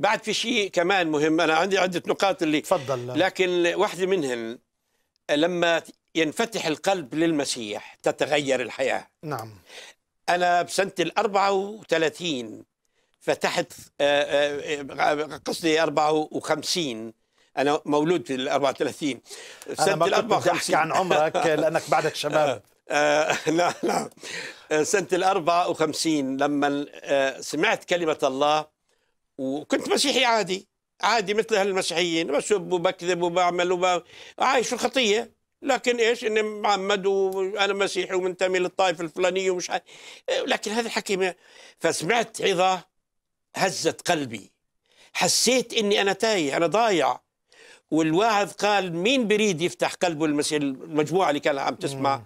بعد في شيء كمان مهم انا عندي عده نقاط اللي تفضل لكن واحده منهن لما ينفتح القلب للمسيح تتغير الحياه نعم انا بسنه ال 34 فتحت آه، آه، آه، قصدي 54 انا مولود في ال 34 سنه ال 54 احكي عن عمرك لانك بعدك شباب نعم نعم سنه ال 54 لما سمعت كلمه الله وكنت مسيحي عادي عادي مثل هالمسيحيين بسب وبكذب وبعمل وب... عايش في الخطيه لكن ايش اني معمد وانا مسيحي ومنتمي للطائفه الفلانيه ومش لكن هذا الحكي ما... فسمعت عظه هزت قلبي حسيت اني انا تايه انا ضايع والواعظ قال مين بريد يفتح قلبه المسيح المجموعه اللي كان عم تسمع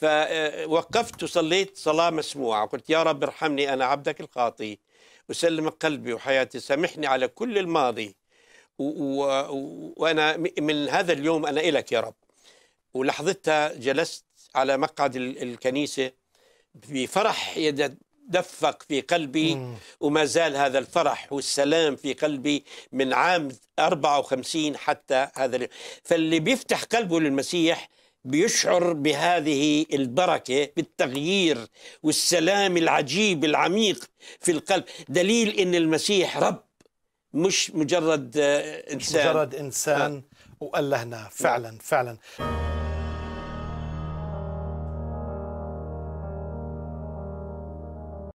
فوقفت وصليت صلاه مسموعه قلت يا رب ارحمني انا عبدك الخاطي أسلم قلبي وحياتي سامحني على كل الماضي وأنا من هذا اليوم أنا إلك يا رب ولحظتها جلست على مقعد الكنيسة بفرح يتدفق في قلبي وما زال هذا الفرح والسلام في قلبي من عام 54 حتى هذا اليوم فاللي بيفتح قلبه للمسيح بيشعر بهذه البركه بالتغيير والسلام العجيب العميق في القلب دليل ان المسيح رب مش مجرد آه، انسان مش مجرد انسان آه. وألهنا فعلا فعلا